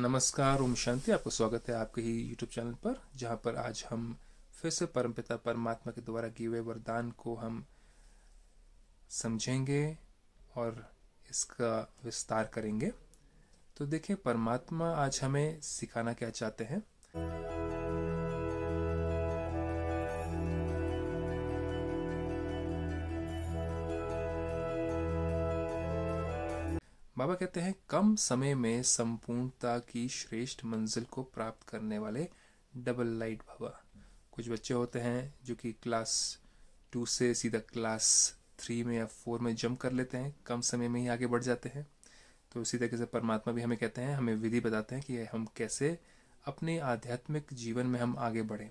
नमस्कार ओम शांति आपका स्वागत है आपके ही यूट्यूब चैनल पर जहाँ पर आज हम फिर से परमपिता परमात्मा के द्वारा किए हुए वरदान को हम समझेंगे और इसका विस्तार करेंगे तो देखिए परमात्मा आज हमें सिखाना क्या चाहते हैं बाबा कहते हैं कम समय में संपूर्णता की श्रेष्ठ मंजिल को प्राप्त करने वाले डबल लाइट बाबा कुछ बच्चे होते हैं जो कि क्लास टू से सीधा क्लास थ्री में या फोर में जंप कर लेते हैं कम समय में ही आगे बढ़ जाते हैं तो इसी तरीके से परमात्मा भी हमें कहते हैं हमें विधि बताते हैं कि हम कैसे अपने आध्यात्मिक जीवन में हम आगे बढ़ें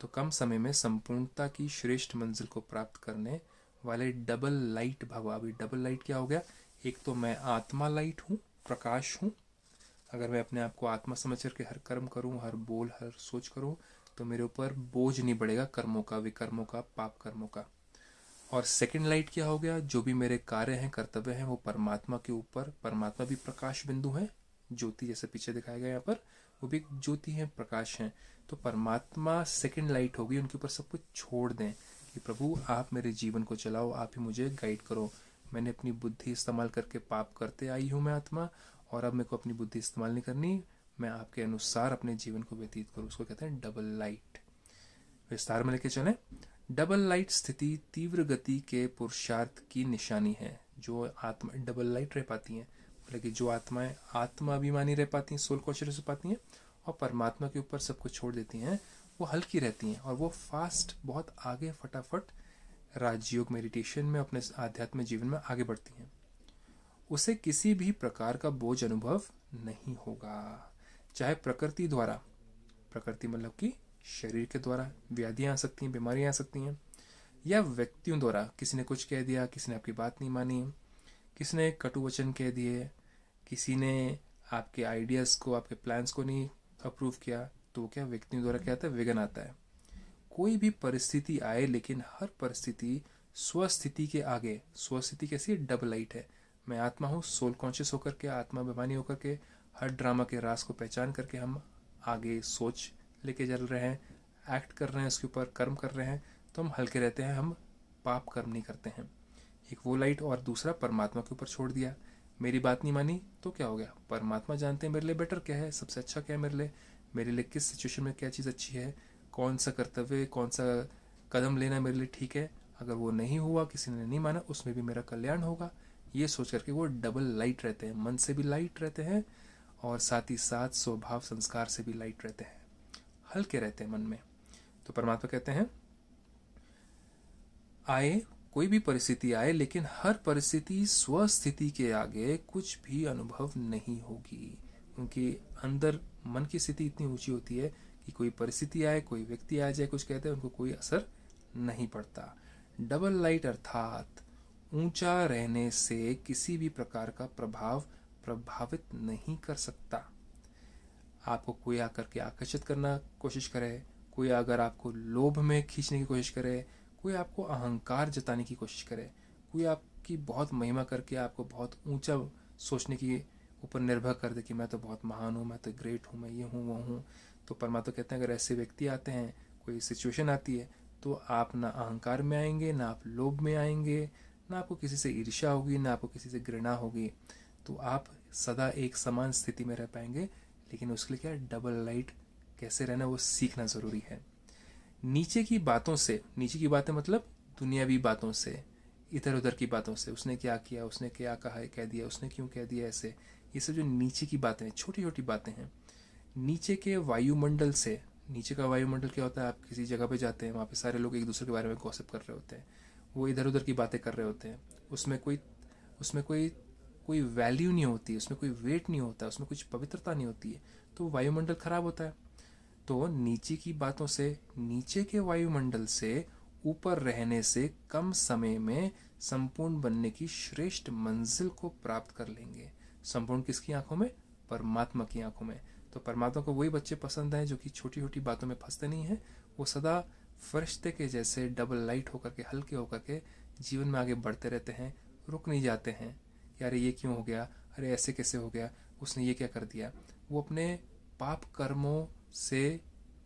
तो कम समय में संपूर्णता की श्रेष्ठ मंजिल को प्राप्त करने वाले डबल लाइट भावा अभी डबल लाइट क्या हो गया एक तो मैं आत्मा लाइट हूँ प्रकाश हूँ अगर मैं अपने आप को आत्मा समझ करके हर कर्म करूँ हर बोल हर सोच करूँ तो मेरे ऊपर बोझ नहीं बढ़ेगा कर्मों का विकर्मों का पाप कर्मों का और सेकंड लाइट क्या हो गया जो भी मेरे कार्य हैं कर्तव्य हैं वो परमात्मा के ऊपर परमात्मा भी प्रकाश बिंदु है ज्योति जैसे पीछे दिखाया गया यहाँ पर वो भी ज्योति है प्रकाश है तो परमात्मा सेकंड लाइट होगी उनके ऊपर सब कुछ छोड़ दें कि प्रभु आप मेरे जीवन को चलाओ आप ही मुझे गाइड करो मैंने अपनी बुद्धि इस्तेमाल करके पाप करते आई हूँ मैं आत्मा और अब मेरे को अपनी बुद्धि इस्तेमाल नहीं करनी मैं आपके अनुसार अपने जीवन को व्यतीत करूँ उसको कहते हैं डबल लाइट विस्तार में लेके चले डबल लाइट स्थिति तीव्र गति के पुरुषार्थ की निशानी है जो आत्मा डबल लाइट रह पाती हैं मतलब कि जो आत्माएं आत्मा अभिमानी रह पाती हैं सोल कौशल से पाती हैं और परमात्मा के ऊपर सब कुछ छोड़ देती हैं वो हल्की रहती हैं और वो फास्ट बहुत आगे फटाफट राजयोग मेडिटेशन में अपने आध्यात्मिक जीवन में आगे बढ़ती हैं उसे किसी भी प्रकार का बोझ अनुभव नहीं होगा चाहे प्रकृति द्वारा प्रकृति मतलब कि शरीर के द्वारा व्याधियाँ आ सकती हैं बीमारियाँ आ सकती हैं या व्यक्तियों द्वारा किसी ने कुछ कह दिया किसी ने आपकी बात नहीं मानी किसी ने कटु वचन कह दिए किसी ने आपके आइडियाज़ को आपके प्लान्स को नहीं अप्रूव किया तो क्या व्यक्तियों द्वारा क्या आता है विघन आता है कोई भी परिस्थिति आए लेकिन हर परिस्थिति स्वस्थिति के आगे स्वस्थिति कैसी डबल लाइट है मैं आत्मा हूँ सोल कॉन्शियस होकर के आत्मा बेमानी होकर के हर ड्रामा के रास को पहचान करके हम आगे सोच लेके चल रहे हैं एक्ट कर रहे हैं उसके ऊपर कर्म कर रहे हैं तो हम हल्के रहते हैं हम पाप कर्म नहीं करते हैं एक वो लाइट और दूसरा परमात्मा के ऊपर छोड़ दिया मेरी बात नहीं मानी तो क्या हो गया परमात्मा जानते हैं मेरे लिए बेटर क्या है सबसे अच्छा क्या है मेरे लिए मेरे लिए किस सिचुएशन में क्या चीज़ अच्छी है कौन सा कर्तव्य कौन सा कदम लेना मेरे लिए ठीक है अगर वो नहीं हुआ किसी ने नहीं माना उसमें भी मेरा कल्याण होगा ये सोच करके वो डबल लाइट रहते हैं मन से भी लाइट रहते हैं और साथ ही साथ स्वभाव संस्कार से भी लाइट रहते हैं हल्के रहते हैं मन में तो परमात्मा कहते हैं आए कोई भी परिस्थिति आए लेकिन हर परिस्थिति स्वस्थिति के आगे कुछ भी अनुभव नहीं होगी क्योंकि अंदर मन की स्थिति इतनी ऊंची होती है कि कोई परिस्थिति आए कोई व्यक्ति आ जाए कुछ कहते हैं उनको कोई असर नहीं पड़ता डबल लाइट अर्थात ऊंचा रहने से किसी भी प्रकार का प्रभाव प्रभावित नहीं कर सकता आपको कोई आकर के आकर्षित करना कोशिश करे कोई अगर आपको लोभ में खींचने की कोशिश करे कोई आपको अहंकार जताने की कोशिश करे कोई आपकी बहुत महिमा करके आपको बहुत ऊंचा सोचने की ऊपर निर्भर कर दे कि मैं तो बहुत महान हूँ मैं तो ग्रेट हूँ मैं ये हूँ वो हूँ तो परमात्मा कहते हैं अगर ऐसे व्यक्ति आते हैं कोई सिचुएशन आती है तो आप ना अहंकार में आएंगे ना आप लोभ में आएंगे ना आपको किसी से ईर्ष्या होगी ना आपको किसी से घृणा होगी तो आप सदा एक समान स्थिति में रह पाएंगे लेकिन उसके लिए क्या डबल लाइट कैसे रहना वो सीखना ज़रूरी है नीचे की बातों से नीचे की बातें मतलब दुनियावी बातों से इधर उधर की बातों से उसने क्या किया उसने क्या कहा कह दिया उसने क्यों कह दिया ऐसे ये सब जो नीचे की बातें हैं छोटी छोटी बातें हैं नीचे के वायुमंडल से नीचे का वायुमंडल क्या होता है आप किसी जगह पे जाते हैं वहाँ पे सारे लोग एक दूसरे के बारे में गॉसिप कर रहे होते हैं वो इधर उधर की बातें कर रहे होते हैं उसमें कोई उसमें कोई कोई वैल्यू नहीं होती उसमें कोई वेट नहीं होता उसमें कुछ पवित्रता नहीं होती है तो वायुमंडल खराब होता है तो नीचे की बातों से नीचे के वायुमंडल से ऊपर रहने से कम समय में संपूर्ण बनने की श्रेष्ठ मंजिल को प्राप्त कर लेंगे संपूर्ण किसकी आंखों में परमात्मा की आंखों में तो परमात्मा को वही बच्चे पसंद हैं जो कि छोटी छोटी बातों में फंसते नहीं हैं वो सदा फरिश्ते के जैसे डबल लाइट होकर के हल्के होकर के जीवन में आगे बढ़ते रहते हैं रुक नहीं जाते हैं कि अरे ये क्यों हो गया अरे ऐसे कैसे हो गया उसने ये क्या कर दिया वो अपने पाप कर्मों से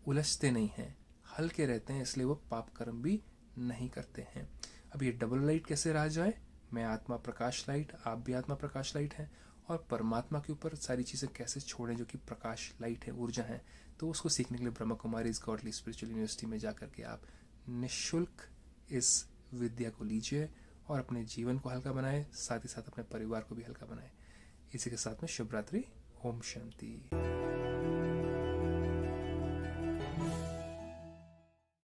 उलझते नहीं हैं हल्के रहते हैं इसलिए वो पाप कर्म भी नहीं करते हैं अब ये डबल लाइट कैसे रह जाए मैं आत्मा प्रकाश लाइट आप भी आत्मा प्रकाश लाइट हैं और परमात्मा के ऊपर सारी चीज़ें कैसे छोड़ें जो कि प्रकाश लाइट है ऊर्जा है तो उसको सीखने के लिए ब्रह्म कुमारी इस गॉडली स्पिरिचुअल यूनिवर्सिटी में जा करके आप निःशुल्क इस विद्या को लीजिए और अपने जीवन को हल्का बनाए साथ ही साथ अपने परिवार को भी हल्का बनाएं इसी के साथ में शुभरात्रि ओम शांति